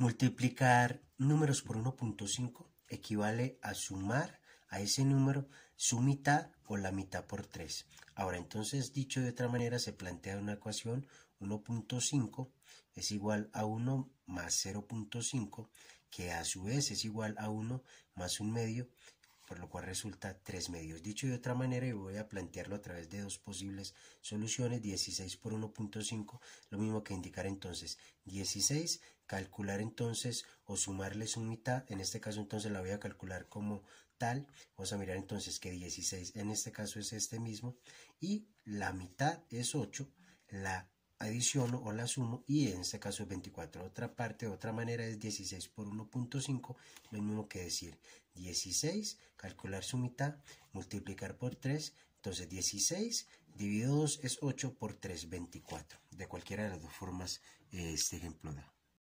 Multiplicar números por 1.5 equivale a sumar a ese número su mitad o la mitad por 3. Ahora entonces, dicho de otra manera, se plantea una ecuación 1.5 es igual a 1 más 0.5, que a su vez es igual a 1 más un medio, por lo cual resulta tres medios. Dicho de otra manera, y voy a plantearlo a través de dos posibles soluciones, 16 por 1.5, lo mismo que indicar entonces 16, calcular entonces o sumarles un mitad, en este caso entonces la voy a calcular como tal, vamos a mirar entonces que 16 en este caso es este mismo, y la mitad es 8, la adiciono o la sumo y en este caso es 24. Otra parte, otra manera es 16 por 1.5, lo mismo que decir 16, calcular su mitad, multiplicar por 3, entonces 16 dividido 2 es 8 por 3, 24. De cualquiera de las dos formas este ejemplo da.